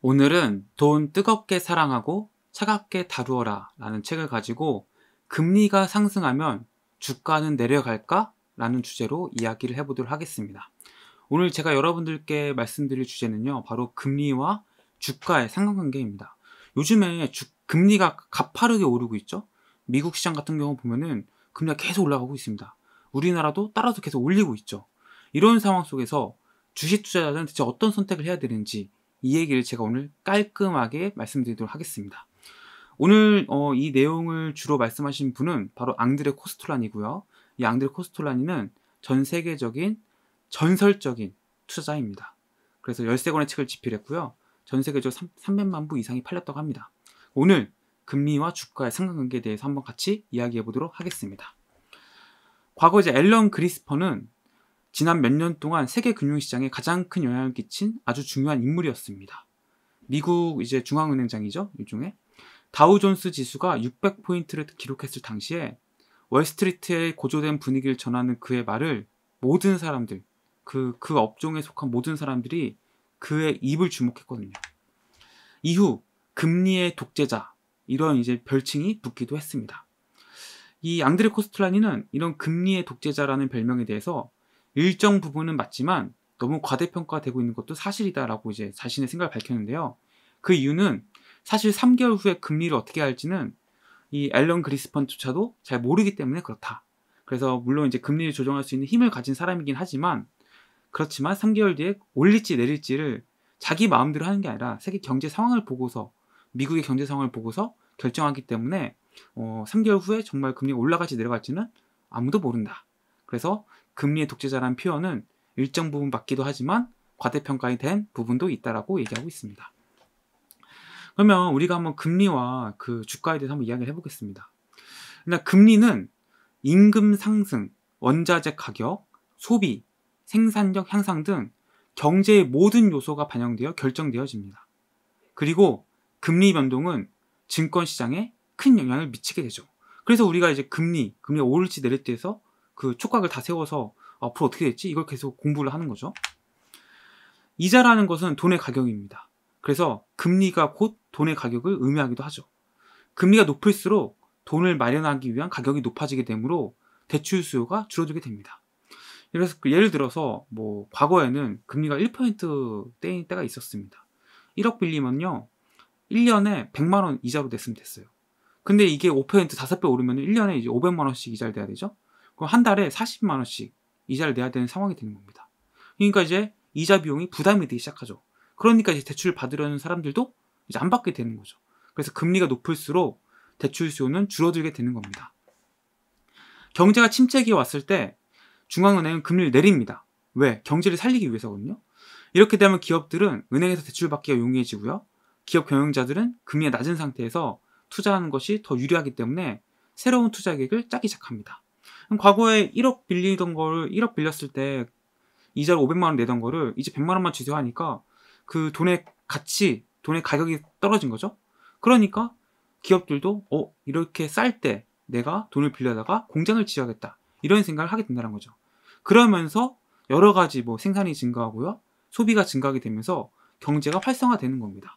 오늘은 돈 뜨겁게 사랑하고 차갑게 다루어라 라는 책을 가지고 금리가 상승하면 주가는 내려갈까? 라는 주제로 이야기를 해보도록 하겠습니다. 오늘 제가 여러분들께 말씀드릴 주제는요, 바로 금리와 주가의 상관관계입니다. 요즘에 주, 금리가 가파르게 오르고 있죠? 미국 시장 같은 경우 보면은 금리가 계속 올라가고 있습니다. 우리나라도 따라서 계속 올리고 있죠. 이런 상황 속에서 주식 투자자는 대체 어떤 선택을 해야 되는지 이 얘기를 제가 오늘 깔끔하게 말씀드리도록 하겠습니다. 오늘 어, 이 내용을 주로 말씀하신 분은 바로 앙드레 코스톨라니고요. 이 앙드레 코스톨라니는 전 세계적인 전설적인 투자자입니다. 그래서 13권의 책을 집필했고요. 전 세계적으로 3, 300만 부 이상이 팔렸다고 합니다. 오늘 금리와 주가의 상관관계에 대해서 한번 같이 이야기해 보도록 하겠습니다. 과거 이제 앨런 그리스퍼는 지난 몇 년 동안 세계 금융시장에 가장 큰 영향을 끼친 아주 중요한 인물이었습니다. 미국 이제 중앙은행장이죠. 일종의 다우존스 지수가 600포인트를 기록했을 당시에 월스트리트의 고조된 분위기를 전하는 그의 말을 모든 사람들, 그, 그 업종에 속한 모든 사람들이 그의 입을 주목했거든요. 이후, 금리의 독재자, 이런 이제 별칭이 붙기도 했습니다. 이 앙드레 코스틀라니는 이런 금리의 독재자라는 별명에 대해서 일정 부분은 맞지만 너무 과대평가되고 있는 것도 사실이다라고 이제 자신의 생각을 밝혔는데요. 그 이유는 사실 3개월 후에 금리를 어떻게 할지는 이 앨런 그리스펀조차도 잘 모르기 때문에 그렇다. 그래서 물론 이제 금리를 조정할 수 있는 힘을 가진 사람이긴 하지만 그렇지만 3개월 뒤에 올릴지 내릴지를 자기 마음대로 하는 게 아니라 세계 경제 상황을 보고서 미국의 경제 상황을 보고서 결정하기 때문에 어, 3개월 후에 정말 금리가 올라갈지 내려갈지는 아무도 모른다. 그래서 금리의 독재자라는 표현은 일정 부분 맞기도 하지만 과대평가이 된 부분도 있다라고 얘기하고 있습니다. 그러면 우리가 한번 금리와 그 주가에 대해서 한번 이야기를 해보겠습니다. 일단 금리는 임금 상승, 원자재 가격, 소비, 생산력 향상 등 경제의 모든 요소가 반영되어 결정되어집니다. 그리고 금리 변동은 증권 시장에 큰 영향을 미치게 되죠. 그래서 우리가 이제 금리, 금리가 오를지 내릴지에서 그 촉각을 다 세워서 앞으로 어떻게 될지 이걸 계속 공부를 하는 거죠. 이자라는 것은 돈의 가격입니다. 그래서 금리가 곧 돈의 가격을 의미하기도 하죠. 금리가 높을수록 돈을 마련하기 위한 가격이 높아지게 되므로 대출 수요가 줄어들게 됩니다. 그래서 그 예를 들어서 뭐 과거에는 금리가 1%대인 때가 있었습니다. 1억 빌리면요. 1년에 100만 원 이자로 냈으면 됐어요. 근데 이게 5% 5배 오르면 1년에 이제 500만 원씩 이자를 내야 되죠. 한 달에 40만 원씩 이자를 내야 되는 상황이 되는 겁니다. 그러니까 이제 이자 비용이 부담이 되기 시작하죠. 그러니까 이제 대출 받으려는 사람들도 이제 안 받게 되는 거죠. 그래서 금리가 높을수록 대출 수요는 줄어들게 되는 겁니다. 경제가 침체기에 왔을 때 중앙은행은 금리를 내립니다. 왜? 경제를 살리기 위해서거든요. 이렇게 되면 기업들은 은행에서 대출받기가 용이해지고요. 기업 경영자들은 금리가 낮은 상태에서 투자하는 것이 더 유리하기 때문에 새로운 투자 계획을 짜기 시작합니다. 과거에 1억 빌리던 거를 1억 빌렸을 때 이자를 500만 원 내던 거를 이제 100만 원만 취소하니까그 돈의 가치, 돈의 가격이 떨어진 거죠. 그러니까 기업들도 어 이렇게 쌀 때 내가 돈을 빌려다가 공장을 지어야겠다 이런 생각을 하게 된다는 거죠. 그러면서 여러 가지 뭐 생산이 증가하고요, 소비가 증가하게 되면서 경제가 활성화되는 겁니다.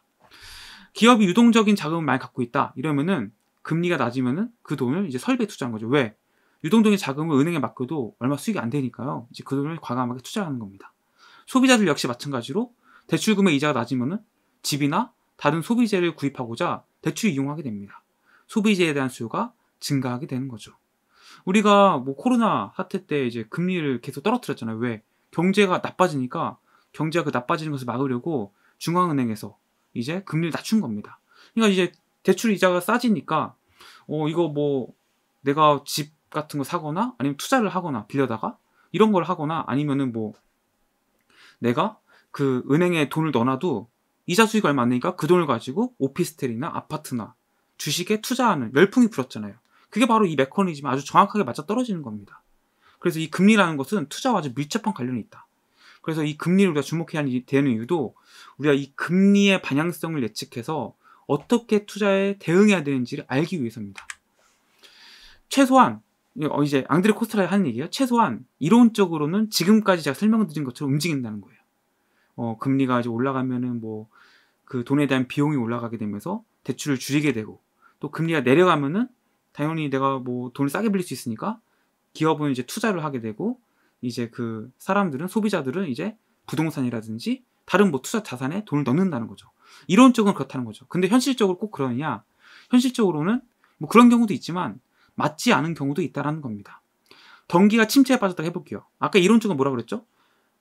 기업이 유동적인 자금을 많이 갖고 있다 이러면은 금리가 낮으면은 그 돈을 이제 설비에 투자한 거죠. 왜? 유동적인 자금을 은행에 맡겨도 얼마 수익이 안 되니까요. 이제 그 돈을 과감하게 투자하는 겁니다. 소비자들 역시 마찬가지로 대출금의 이자가 낮으면 집이나 다른 소비재를 구입하고자 대출 이용하게 됩니다. 소비재에 대한 수요가 증가하게 되는 거죠. 우리가 뭐 코로나 사태 때 이제 금리를 계속 떨어뜨렸잖아요. 왜? 경제가 나빠지니까 경제가 그 나빠지는 것을 막으려고 중앙은행에서 이제 금리를 낮춘 겁니다. 그러니까 이제 대출 이자가 싸지니까 어 이거 뭐 내가 집 같은 거 사거나 아니면 투자를 하거나 빌려다가 이런 걸 하거나 아니면은 뭐 내가 그 은행에 돈을 넣어놔도 이자 수익 얼마 안 내니까 그 돈을 가지고 오피스텔이나 아파트나 주식에 투자하는 열풍이 불었잖아요. 그게 바로 이 메커니즘이 아주 정확하게 맞아 떨어지는 겁니다. 그래서 이 금리라는 것은 투자와 아주 밀접한 관련이 있다. 그래서 이 금리를 우리가 주목해야 되는 이유도 우리가 이 금리의 방향성을 예측해서 어떻게 투자에 대응해야 되는지를 알기 위해서입니다. 최소한 예, 어 이제 앙드레 코스트라 하는 얘기예요. 최소한 이론적으로는 지금까지 제가 설명드린 것처럼 움직인다는 거예요. 어 금리가 이제 올라가면은 뭐 그 돈에 대한 비용이 올라가게 되면서 대출을 줄이게 되고 또 금리가 내려가면은 당연히 내가 뭐 돈을 싸게 빌릴 수 있으니까 기업은 이제 투자를 하게 되고 이제 그 사람들은 소비자들은 이제 부동산이라든지 다른 뭐 투자 자산에 돈을 넣는다는 거죠. 이론적으로 그렇다는 거죠. 근데 현실적으로 꼭 그러느냐? 현실적으로는 뭐 그런 경우도 있지만 맞지 않은 경우도 있다라는 겁니다. 경기가 침체에 빠졌다고 해볼게요. 아까 이론적으로 뭐라 그랬죠?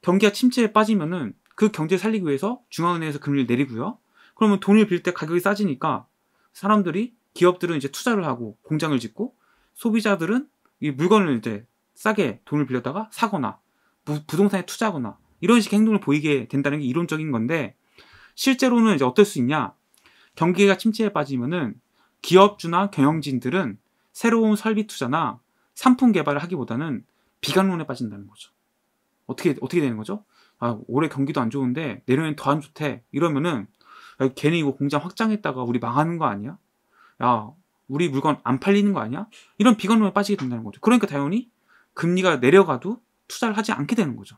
경기가 침체에 빠지면은 그경제 살리기 위해서 중앙은행에서 금리를 내리고요. 그러면 돈을 빌 때 가격이 싸지니까 사람들이 기업들은 이제 투자를 하고 공장을 짓고 소비자들은 이 물건을 이제 싸게 돈을 빌렸다가 사거나 부, 부동산에 투자하거나 이런 식의 행동을 보이게 된다는 게 이론적인 건데 실제로는 이제 어떨 수 있냐? 경기가 침체에 빠지면은 기업주나 경영진들은 새로운 설비 투자나 상품 개발을 하기보다는 비관론에 빠진다는 거죠. 어떻게 어떻게 되는 거죠? 아, 올해 경기도 안 좋은데 내년엔 더 안 좋대. 이러면은 야, 걔네 이거 공장 확장했다가 우리 망하는 거 아니야? 야, 우리 물건 안 팔리는 거 아니야? 이런 비관론에 빠지게 된다는 거죠. 그러니까 당연히 금리가 내려가도 투자를 하지 않게 되는 거죠.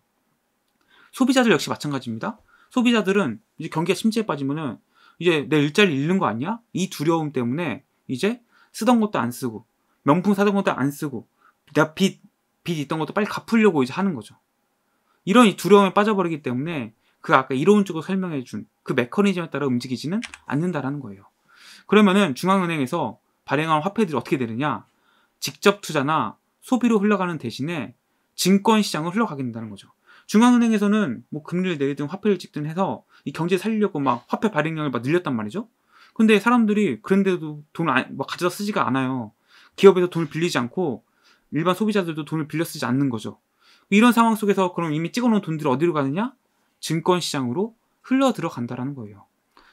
소비자들 역시 마찬가지입니다. 소비자들은 이제 경기가 심지에 빠지면은 이제 내 일자리 잃는 거 아니야? 이 두려움 때문에 이제 쓰던 것도 안 쓰고 명품 사던 것도 안 쓰고 내가 빚빚 있던 것도 빨리 갚으려고 이제 하는 거죠. 이런 두려움에 빠져버리기 때문에 그 아까 이론적으로 설명해 준 그 메커니즘에 따라 움직이지는 않는다라는 거예요. 그러면은 중앙은행에서 발행한 화폐들이 어떻게 되느냐? 직접 투자나 소비로 흘러가는 대신에 증권 시장을 흘러가게 된다는 거죠. 중앙은행에서는 뭐 금리를 내리든 화폐를 찍든 해서 이 경제 살리려고 막 화폐 발행량을 막 늘렸단 말이죠. 근데 사람들이 그런데도 돈을 막 가져다 쓰지가 않아요. 기업에서 돈을 빌리지 않고 일반 소비자들도 돈을 빌려 쓰지 않는 거죠. 이런 상황 속에서 그럼 이미 찍어놓은 돈들이 어디로 가느냐? 증권 시장으로 흘러 들어간다라는 거예요.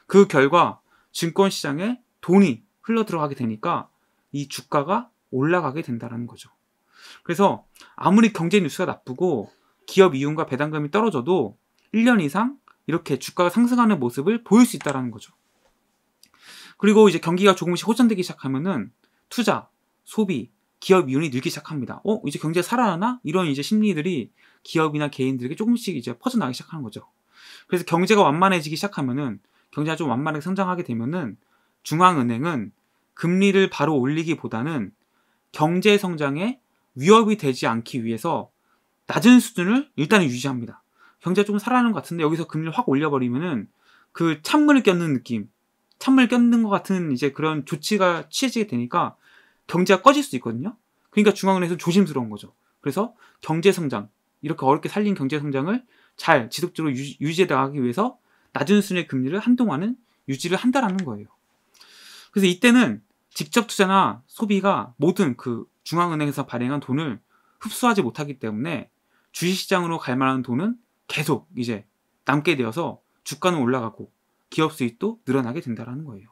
그 결과 증권 시장에 돈이 흘러 들어가게 되니까 이 주가가 올라가게 된다라는 거죠. 그래서 아무리 경제 뉴스가 나쁘고 기업 이윤과 배당금이 떨어져도 1년 이상 이렇게 주가가 상승하는 모습을 보일 수있다는 거죠. 그리고 이제 경기가 조금씩 호전되기 시작하면은 투자, 소비, 기업 이윤이 늘기 시작합니다. 어, 이제 경제 살아나나? 이런 이제 심리들이 기업이나 개인들에게 조금씩 이제 퍼져나가기 시작하는 거죠. 그래서 경제가 완만해지기 시작하면은 경제가 좀 완만하게 성장하게 되면은 중앙은행은 금리를 바로 올리기보다는 경제 성장에 위협이 되지 않기 위해서 낮은 수준을 일단은 유지합니다. 경제가 조 살아나는 것 같은데 여기서 금리를 확 올려버리면은 그 찬물을 꼈는 느낌, 찬물 꼈는 것 같은 이제 그런 조치가 취해지게 되니까 경제가 꺼질 수 있거든요. 그러니까 중앙은행에서 조심스러운 거죠. 그래서 경제 성장 이렇게 어렵게 살린 경제 성장을 잘 지속적으로 유지해 나가기 위해서 낮은 수준의 금리를 한동안은 유지를 한다라는 거예요. 그래서 이때는 직접 투자나 소비가 모든 그 중앙은행에서 발행한 돈을 흡수하지 못하기 때문에 주식시장으로 갈 만한 돈은 계속 이제 남게 되어서 주가는 올라가고 기업 수익도 늘어나게 된다라는 거예요.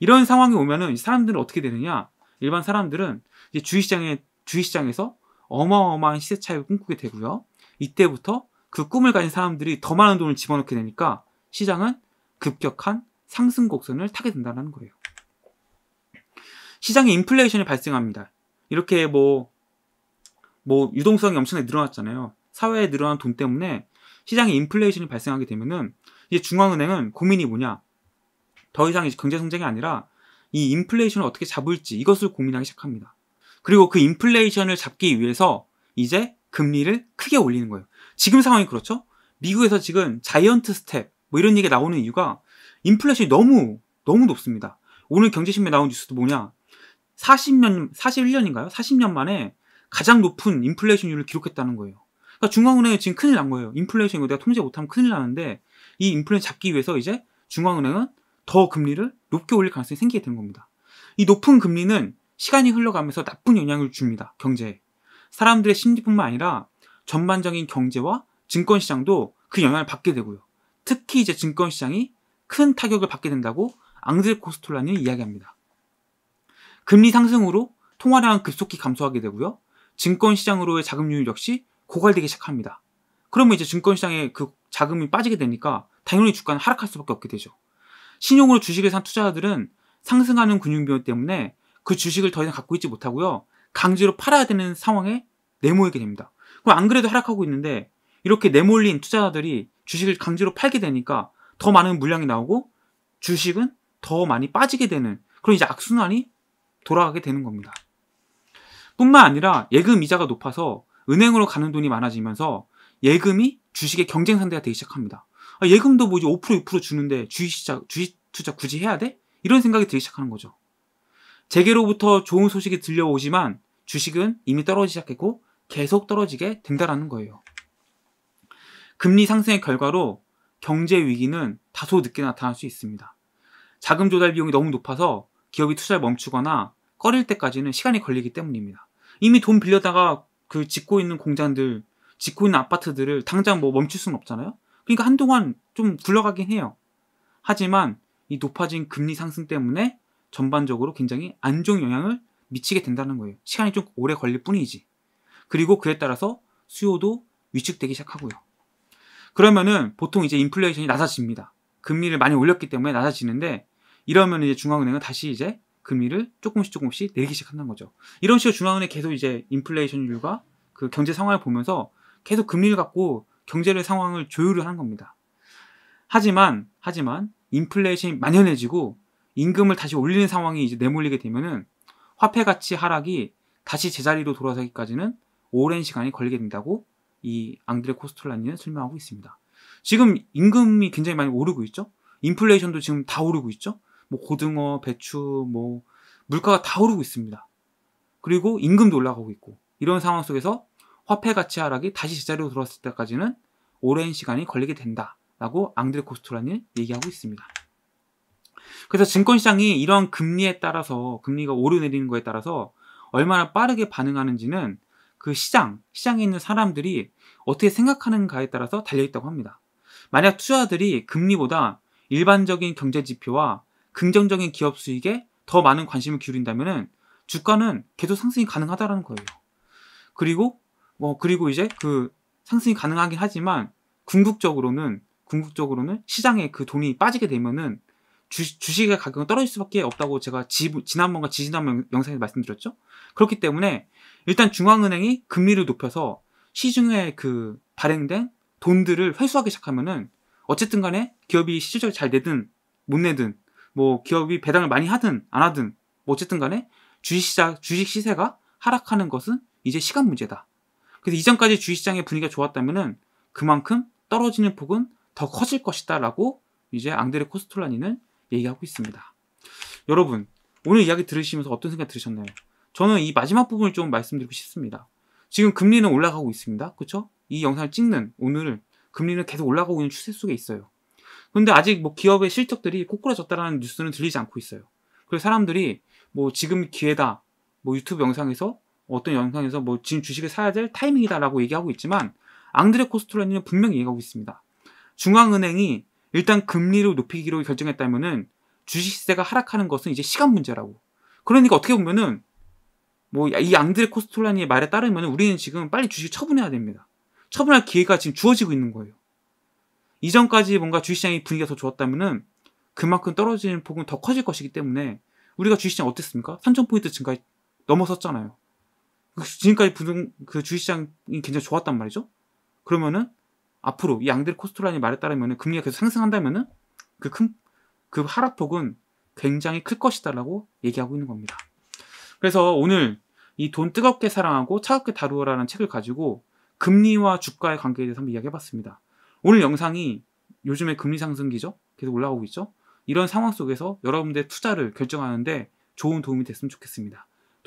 이런 상황이 오면은 사람들은 어떻게 되느냐? 일반 사람들은 이제 주식시장에 주식시장에서 어마어마한 시세 차익을 꿈꾸게 되고요. 이때부터 그 꿈을 가진 사람들이 더 많은 돈을 집어넣게 되니까 시장은 급격한 상승 곡선을 타게 된다는 거예요. 시장에 인플레이션이 발생합니다. 이렇게 뭐, 뭐, 유동성이 엄청나게 늘어났잖아요. 사회에 늘어난 돈 때문에 시장에 인플레이션이 발생하게 되면은 이제 중앙은행은 고민이 뭐냐? 더 이상 이제 경제 성장이 아니라 이 인플레이션을 어떻게 잡을지 이것을 고민하기 시작합니다. 그리고 그 인플레이션을 잡기 위해서 이제 금리를 크게 올리는 거예요. 지금 상황이 그렇죠? 미국에서 지금 자이언트 스텝 뭐 이런 얘기가 나오는 이유가 인플레이션이 너무 너무 높습니다. 오늘 경제신문에 나온 뉴스도 뭐냐? 40년 41년인가요? 40년 만에 가장 높은 인플레이션율을 기록했다는 거예요. 그러니까 중앙은행이 지금 큰일 난 거예요. 인플레이션 이거 내가 통제 못하면 큰일 나는데 이 인플레 잡기 위해서 이제 중앙은행은 더 금리를 높게 올릴 가능성이 생기게 되는 겁니다. 이 높은 금리는 시간이 흘러가면서 나쁜 영향을 줍니다. 경제에. 사람들의 심리뿐만 아니라 전반적인 경제와 증권시장도 그 영향을 받게 되고요. 특히 이제 증권시장이 큰 타격을 받게 된다고 앙드레 코스톨라는 이야기합니다. 금리 상승으로 통화량은 급속히 감소하게 되고요. 증권시장으로의 자금률 역시 고갈되기 시작합니다. 그러면 이제 증권시장의 그 자금이 빠지게 되니까 당연히 주가는 하락할 수밖에 없게 되죠. 신용으로 주식을 산 투자자들은 상승하는 금융비용 때문에 그 주식을 더 이상 갖고 있지 못하고요. 강제로 팔아야 되는 상황에 내몰게 됩니다. 그럼 안 그래도 하락하고 있는데 이렇게 내몰린 투자자들이 주식을 강제로 팔게 되니까 더 많은 물량이 나오고 주식은 더 많이 빠지게 되는 그런 이제 악순환이 돌아가게 되는 겁니다. 뿐만 아니라 예금 이자가 높아서 은행으로 가는 돈이 많아지면서 예금이 주식의 경쟁 상대가 되기 시작합니다. 아, 예금도 뭐5% 6% 주는데 주식 투자, 주식 투자 굳이 해야 돼? 이런 생각이 들기 시작하는 거죠. 재계로부터 좋은 소식이 들려오지만 주식은 이미 떨어지기 시작했고 계속 떨어지게 된다라는 거예요. 금리 상승의 결과로 경제 위기는 다소 늦게 나타날 수 있습니다. 자금 조달 비용이 너무 높아서 기업이 투자를 멈추거나 꺼릴 때까지는 시간이 걸리기 때문입니다. 이미 돈 빌려다가 그 짓고 있는 공장들 짓고 있는 아파트들을 당장 뭐 멈출 수는 없잖아요. 그러니까 한동안 좀 굴러가긴 해요. 하지만 이 높아진 금리 상승 때문에 전반적으로 굉장히 안 좋은 영향을 미치게 된다는 거예요. 시간이 좀 오래 걸릴 뿐이지. 그리고 그에 따라서 수요도 위축되기 시작하고요. 그러면은 보통 이제 인플레이션이 낮아집니다. 금리를 많이 올렸기 때문에 낮아지는데 이러면 이제 중앙은행은 다시 이제 금리를 조금씩 조금씩 내기 시작한다는 거죠. 이런 식으로 중앙은행 계속 이제 인플레이션율과 그 경제 상황을 보면서 계속 금리를 갖고 경제를 상황을 조율을 하는 겁니다. 하지만 하지만 인플레이션이 만연해지고 임금을 다시 올리는 상황이 이제 내몰리게 되면은 화폐 가치 하락이 다시 제자리로 돌아서기까지는 오랜 시간이 걸리게 된다고 이 앙드레 코스톨라니는 설명하고 있습니다. 지금 임금이 굉장히 많이 오르고 있죠. 인플레이션도 지금 다 오르고 있죠. 뭐 고등어, 배추, 뭐 물가가 다 오르고 있습니다. 그리고 임금도 올라가고 있고 이런 상황 속에서 화폐 가치 하락이 다시 제자리로 돌아왔을 때까지는 오랜 시간이 걸리게 된다라고 앙드레 코스토라는 얘기하고 있습니다. 그래서 증권시장이 이런 금리에 따라서 금리가 오르내리는 거에 따라서 얼마나 빠르게 반응하는지는 그 시장, 시장에 있는 사람들이 어떻게 생각하는가에 따라서 달려있다고 합니다. 만약 투자들이 금리보다 일반적인 경제 지표와 긍정적인 기업 수익에 더 많은 관심을 기울인다면 주가는 계속 상승이 가능하다는 거예요. 그리고 뭐 그리고 이제 그 상승이 가능하긴 하지만 궁극적으로는 궁극적으로는 시장에 그 돈이 빠지게 되면은 주, 식의 가격은 떨어질 수밖에 없다고 제가 지, 난번과 지지난번 영상에서 말씀드렸죠. 그렇기 때문에 일단 중앙은행이 금리를 높여서 시중에 그 발행된 돈들을 회수하기 시작하면은 어쨌든 간에 기업이 실적이 잘 내든 못 내든 뭐 기업이 배당을 많이 하든 안 하든 뭐 어쨌든 간에 주식 시장 주식 시세가 하락하는 것은 이제 시간 문제다. 그래서 이전까지 주식시장의 분위기가 좋았다면 그만큼 떨어지는 폭은 더 커질 것이다라고 이제 앙드레 코스톨라니는 얘기하고 있습니다. 여러분 오늘 이야기 들으시면서 어떤 생각 들으셨나요? 저는 이 마지막 부분을 좀 말씀드리고 싶습니다. 지금 금리는 올라가고 있습니다. 그렇죠? 이 영상을 찍는 오늘 금리는 계속 올라가고 있는 추세 속에 있어요. 근데 아직 뭐 기업의 실적들이 꼬꾸라졌다라는 뉴스는 들리지 않고 있어요. 그래서 사람들이 뭐 지금 기회다. 뭐 유튜브 영상에서 어떤 영상에서 뭐 지금 주식을 사야 될 타이밍이다라고 얘기하고 있지만 앙드레 코스트니는 분명히 얘기하고 있습니다. 중앙은행이 일단 금리를 높이기로 결정했다면은 주식 시세가 하락하는 것은 이제 시간 문제라고. 그러니까 어떻게 보면은 뭐 이 앙드레 코스톨라니의 말에 따르면 우리는 지금 빨리 주식 처분해야 됩니다. 처분할 기회가 지금 주어지고 있는 거예요. 이전까지 뭔가 주식시장의 분위기가 더 좋았다면은 그만큼 떨어지는 폭은 더 커질 것이기 때문에 우리가 주식시장 어땠습니까? 3,000포인트 증가에 넘어섰잖아요. 그 지금까지 부동 그 주식시장이 굉장히 좋았단 말이죠. 그러면은 앞으로 이앙드코스트라니 말에 따르면은 금리가 계속 상승한다면은 그큰그 그 하락폭은 굉장히 클 것이다라고 얘기하고 있는 겁니다. 그래서 오늘 이 돈 뜨겁게 사랑하고 차갑게 다루어라는 책을 가지고 금리와 주가의 관계에 대해서 한번 이야기해봤습니다. 오늘 영상이 요즘에 금리 상승기죠? 계속 올라오고 있죠? 이런 상황 속에서 여러분들의 투자를 결정하는데 좋은 도움이 됐으면 좋겠습니다.